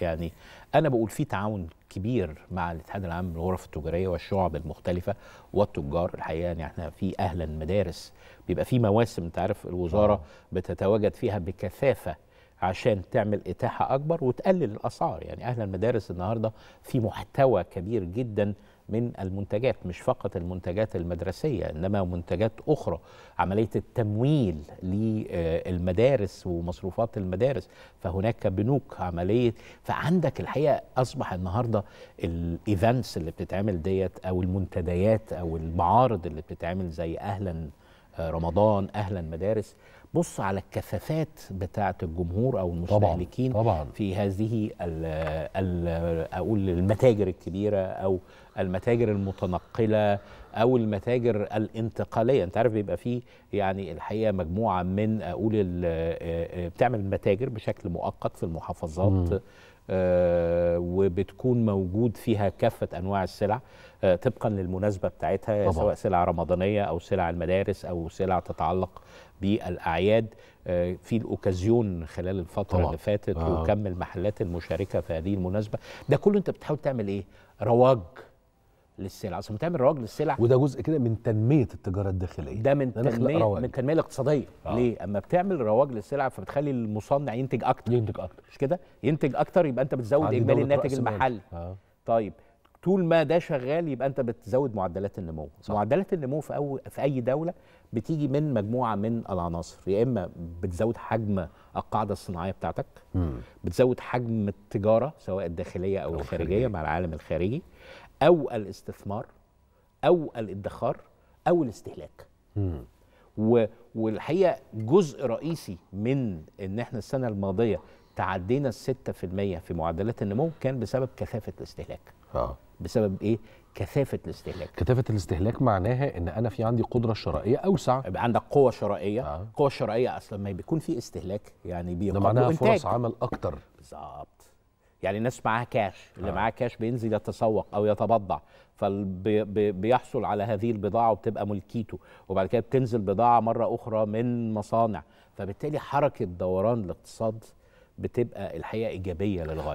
يعني انا بقول في تعاون كبير مع الاتحاد العام للغرف التجاريه والشعب المختلفه والتجار الحقيقه يعني احنا في اهلا مدارس بيبقى في مواسم انت عارف الوزاره آه. بتتواجد فيها بكثافه عشان تعمل اتاحه اكبر وتقلل الاسعار يعني اهلا مدارس النهارده في محتوى كبير جدا من المنتجات مش فقط المنتجات المدرسية إنما منتجات أخرى عملية التمويل للمدارس ومصروفات المدارس فهناك بنوك عملية فعندك الحقيقة أصبح النهاردة الإيفنتس اللي بتتعمل ديت أو المنتديات أو المعارض اللي بتتعمل زي أهلا رمضان اهلا مدارس بص على الكثافات بتاعه الجمهور او المستهلكين طبعاً طبعاً في هذه الـ الـ اقول المتاجر الكبيره او المتاجر المتنقله او المتاجر الانتقاليه انت عارف بيبقى فيه يعني الحقيقه مجموعه من اقول آه، آه، بتعمل متاجر بشكل مؤقت في المحافظات وبتكون موجود فيها كافه انواع السلع آه، طبقا للمناسبه بتاعتها طبعا. سواء سلع رمضانيه او سلع المدارس او سلع تتعلق بالاعياد آه، في الاوكازيون خلال الفتره طبعا. اللي فاتت آه. وكم المحلات المشاركه في هذه المناسبه ده كله انت بتحاول تعمل ايه رواج للسلع اصل بتعمل رواج للسلع وده جزء كده من تنميه التجاره الداخليه ده من تنميه من التنميه الاقتصاديه آه. ليه اما بتعمل رواج للسلع فبتخلي المصنع ينتج اكتر ينتج اكتر مش كده ينتج اكتر يبقى انت بتزود اجمالي الناتج المحلي آه. طيب طول ما ده شغال يبقى انت بتزود معدلات النمو صح. معدلات النمو في, أو في اي دوله بتيجي من مجموعه من العناصر يا اما بتزود حجم القاعده الصناعيه بتاعتك مم. بتزود حجم التجاره سواء الداخليه او, الخارجيه مع العالم الخارجي او الاستثمار او الادخار او الاستهلاك و والحقيقه جزء رئيسي من ان احنا السنه الماضيه تعدينا ال 6% في معدلات النمو كان بسبب كثافه الاستهلاك. اه بسبب ايه؟ كثافه الاستهلاك. كثافه الاستهلاك معناها ان انا في عندي قدره شرائيه اوسع. يبقى عندك قوه شرائيه، آه. قوه شرائيه اصلا ما بيكون في استهلاك يعني بيقوم ده معناها فرص عمل اكتر. بالظبط. يعني الناس معاها كاش، اللي آه. معاه كاش بينزل يتسوق او يتبضع، فبيحصل على هذه البضاعه وبتبقى ملكيته، وبعد كده بتنزل بضاعه مره اخرى من مصانع، فبالتالي حركه دوران الاقتصاد بتبقى الحقيقه ايجابيه للغايه